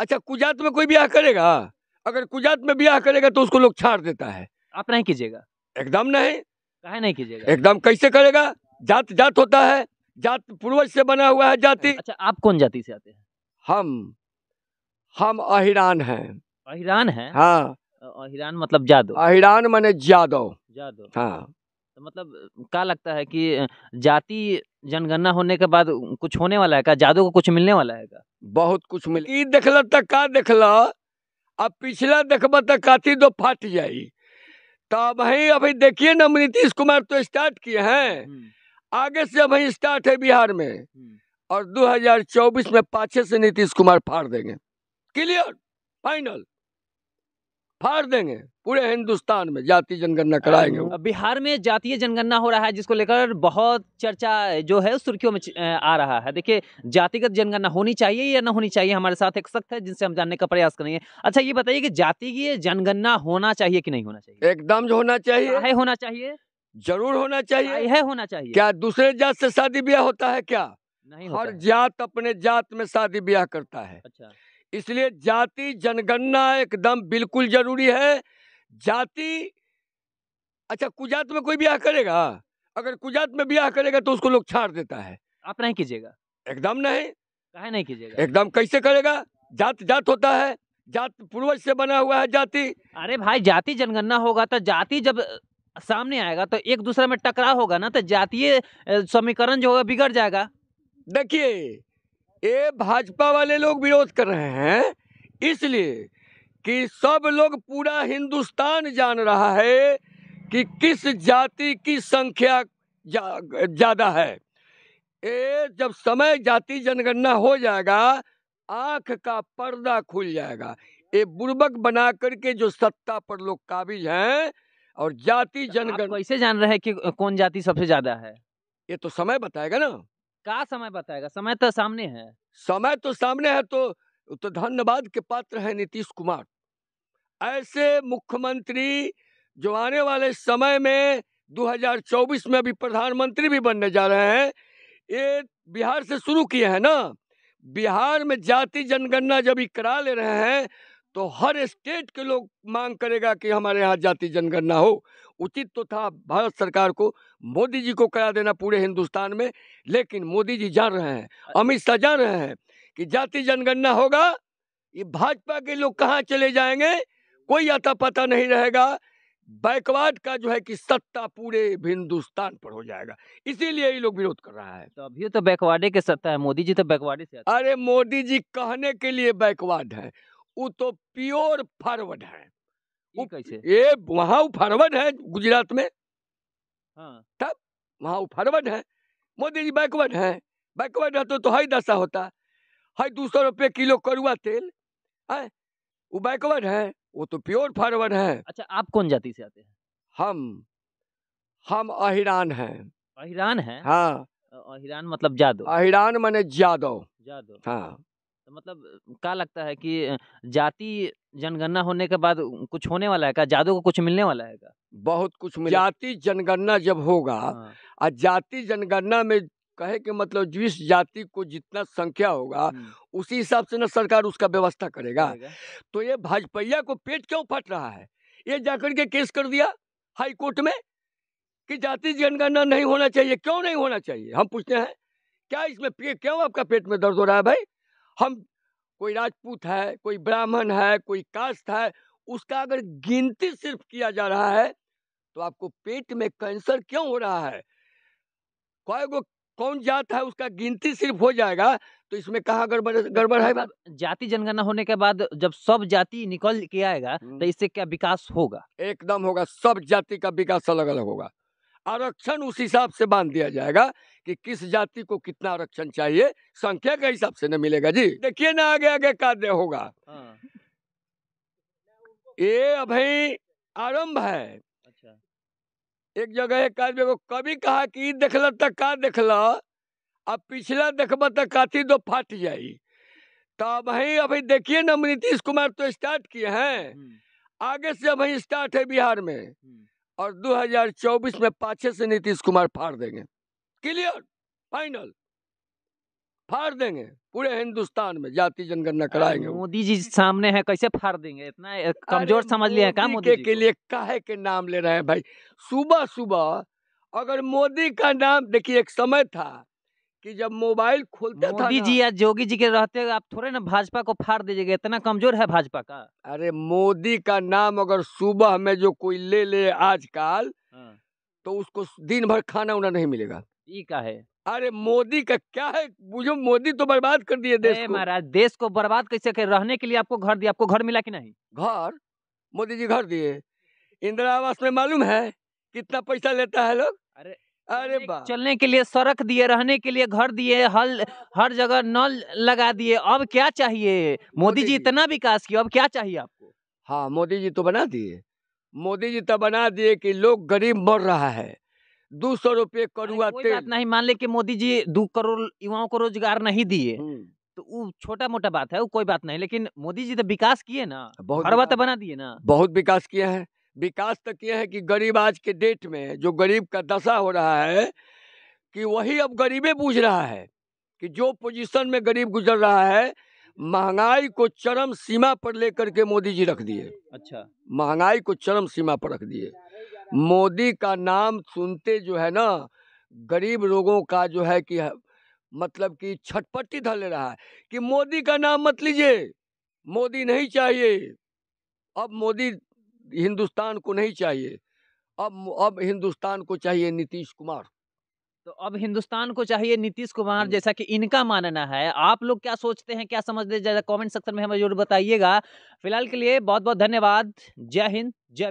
अच्छा कुजात में कोई ब्याह करेगा अगर कुजात में ब्याह करेगा तो उसको लोग छाड़ देता है आप नहीं कीजिएगा एकदम नहीं कहे नहीं कीजिएगा एकदम कैसे करेगा जात जात होता है जात पूर्वज से बना हुआ है जाति अच्छा आप कौन जाति से आते हैं हम हम अहिरान हैं अहिरान हैं हाँ अहिरान मतलब जादव अहिरान माने जादव जादव हाँ तो मतलब क्या लगता है कि जाति जनगणना होने के बाद कुछ होने वाला है क्या जादू को कुछ मिलने वाला है क्या बहुत कुछ मिले देखल तो का देखल अब पिछला देखब तक काती दो फट जाई तब ही अभी देखिए ना नीतीश कुमार तो स्टार्ट किए हैं हम्म। आगे से अभी स्टार्ट है बिहार में हम्म। और 2024 में पाछे से नीतीश कुमार फाड़ देंगे क्लियर फाइनल फाड़ देंगे पूरे हिंदुस्तान में जातीय जनगणना कराएंगे बिहार में जातीय जनगणना हो रहा है जिसको लेकर बहुत चर्चा जो है सुर्खियों में आ रहा है देखिए जातिगत जनगणना होनी चाहिए या ना होनी चाहिए हमारे साथ एक सख्त है जिनसे हम जानने का प्रयास करेंगे अच्छा ये बताइए कि जातीय जनगणना होना चाहिए कि नहीं होना चाहिए एकदम होना चाहिए है होना चाहिए जरूर होना चाहिए है होना चाहिए क्या दूसरे जात से शादी ब्याह होता है क्या नहीं हर जात अपने जात में शादी ब्याह करता है अच्छा इसलिए जाति जनगणना एकदम बिल्कुल जरूरी है जाति अच्छा कुजात में कोई ब्याह करेगा हाँ, अगर कुजात में ब्याह करेगा तो उसको लोग छाड़ देता है आप नहीं कीजिएगा एकदम नहीं कहे नहीं कीजिएगा एकदम कैसे करेगा जात जात होता है जात पूर्वज से बना हुआ है जाति अरे भाई जाति जनगणना होगा तो जाति जब सामने आएगा तो एक दूसरे में टकराव होगा ना तो जातीय समीकरण जो होगा बिगड़ जाएगा देखिए ये भाजपा वाले लोग विरोध कर रहे हैं इसलिए कि सब लोग पूरा हिंदुस्तान जान रहा है कि किस जाति की संख्या ज़्यादा जा, है ये जब समय जाति जनगणना हो जाएगा आंख का पर्दा खुल जाएगा ये बुर्बक बना करके जो सत्ता पर लोग काबिज हैं और जाति जनगणना कैसे जान रहे हैं कि कौन जाति सबसे ज्यादा है ये तो समय बताएगा ना का समय बताएगा समय तो सामने है समय तो सामने है तो तो धन्यवाद के पात्र है नीतीश कुमार ऐसे मुख्यमंत्री जो आने वाले समय में 2024 में अभी प्रधानमंत्री भी बनने जा रहे हैं ये बिहार से शुरू किए हैं ना बिहार में जाति जनगणना जब करा ले रहे हैं तो हर स्टेट के लोग मांग करेगा कि हमारे यहाँ जाति जनगणना हो उचित तो था भारत सरकार को मोदी जी को करा देना पूरे हिंदुस्तान में लेकिन मोदी जी जान रहे हैं अमित शाह जान रहे हैं कि जाति जनगणना होगा ये भाजपा के लोग कहाँ चले जाएंगे कोई आता पता नहीं रहेगा बैकवर्ड का जो है कि सत्ता पूरे हिंदुस्तान पर हो जाएगा इसीलिए ये लोग विरोध कर रहा है तो अभी तो बैकवर्डे के सत्ता है मोदी जी तो बैकवर्डे से अरे मोदी जी कहने के लिए बैकवर्ड है वो तो प्योर फॉरवर्ड है ये वहां फॉरवर्ड है गुजरात में हाँ। तब वहां फॉरवर्ड है मोदी जी बैकवर्ड तो है बैकवर्ड है तो, तो हाई दशा होता हाई दो सौ रुपये किलो करुआ तेल है वो बैकवर्ड है वो तो प्योर फॉरवर्ड है अच्छा आप कौन जाति से आते हैं हम हम अहिरान हैं अहिरान है हाँ अहिरान मतलब जादव अहिरान माने जादव जादव हाँ तो मतलब क्या लगता है कि जाति जनगणना होने के बाद कुछ होने वाला है क्या जादू को कुछ मिलने वाला है क्या बहुत कुछ मिला जाति जनगणना जब होगा हाँ। और जाति जनगणना में कहे कि मतलब जिस जाति को जितना संख्या होगा उसी हिसाब से ना सरकार उसका व्यवस्था करेगा तो ये भाजपा को पेट क्यों फट रहा है ये जाकर के केस कर दिया हाई कोर्ट में कि जाति जनगणना नहीं होना चाहिए क्यों नहीं होना चाहिए हम पूछते हैं क्या इसमें क्यों आपका पेट में दर्द हो रहा है भाई हम कोई राजपूत है कोई ब्राह्मण है कोई कास्ट है उसका अगर गिनती सिर्फ किया जा रहा है तो आपको पेट में कैंसर क्यों हो रहा है कैगो कौन जात है उसका गिनती सिर्फ हो जाएगा तो इसमें कहा गड़बड़ गड़बड़ है जाति जनगणना होने के बाद जब सब जाति निकल के आएगा हम्म। तो इससे क्या विकास होगा एकदम होगा सब जाति का विकास अलग अलग होगा आरक्षण उस हिसाब से बांध दिया जाएगा कि किस जाति को कितना आरक्षण चाहिए संख्या के हिसाब से न मिलेगा जी देखिए ना आगे आगे कार्य होगा हाँ। ये अभी आरंभ है अच्छा एक जगह एक कार्य को कभी कहा कि देख तक का देखल अब पिछला देखब तक काती दो फाट जाई तो भाई अभी देखिए ना नीतीश कुमार तो स्टार्ट किए हैं हम्म। आगे से भाई स्टार्ट है बिहार में हम्म। और 2024 में पाछे से नीतीश कुमार फाड़ देंगे क्लियर फाइनल फाड़ देंगे पूरे हिंदुस्तान में जाति जनगणना कराएंगे मोदी जी सामने है कैसे फाड़ देंगे इतना कमजोर समझ लिया क्या मोदी के, के लिए काहे के नाम ले रहे हैं भाई सुबह सुबह अगर मोदी का नाम देखिए एक समय था कि जब मोबाइल खोलते मोदी जी या जोगी जी के रहते आप थोड़े ना भाजपा को फाड़ दीजिएगा इतना कमजोर है भाजपा का अरे मोदी का नाम अगर सुबह में जो कोई ले ले आजकल हाँ। तो उसको दिन भर खाना उना नहीं मिलेगा का है अरे मोदी का क्या है बुझो मोदी तो बर्बाद कर दिए देश को महाराज देश को बर्बाद कैसे कर रहने के लिए आपको घर दिया आपको घर मिला कि नहीं घर मोदी जी घर दिए इंदिरा आवास में मालूम है कितना पैसा लेता है लोग अरे अरे चलने के लिए सड़क दिए रहने के लिए घर दिए हल हर जगह नल लगा दिए अब क्या चाहिए मोदी जी इतना विकास किया अब क्या चाहिए आपको हाँ मोदी जी तो बना दिए मोदी जी तो बना दिए कि लोग गरीब मर रहा है दो सौ रुपये करुआ इतना नहीं मान ले कि मोदी जी दो करोड़ युवाओं को रोजगार नहीं दिए हम्म। तो वो छोटा मोटा बात है वो कोई बात नहीं लेकिन मोदी जी तो विकास किए ना बहुत बना दिए ना बहुत विकास किया है विकास तक ये है कि गरीब आज के डेट में जो गरीब का दशा हो रहा है कि वही अब गरीबे बूझ रहा है कि जो पोजीशन में गरीब गुजर रहा है महंगाई को चरम सीमा पर लेकर के मोदी जी रख दिए अच्छा महंगाई को चरम सीमा पर रख दिए मोदी का नाम सुनते जो है ना गरीब लोगों का जो है कि मतलब कि छटपटी धर ले रहा है कि मोदी का नाम मत लीजिए मोदी नहीं चाहिए अब मोदी हिंदुस्तान को नहीं चाहिए अब अब हिंदुस्तान को चाहिए नीतीश कुमार तो अब हिंदुस्तान को चाहिए नीतीश कुमार हम्म। जैसा कि इनका मानना है आप लोग क्या सोचते हैं क्या समझते हैं कमेंट सेक्शन में हमें जरूर बताइएगा फिलहाल के लिए बहुत बहुत धन्यवाद जय हिंद जय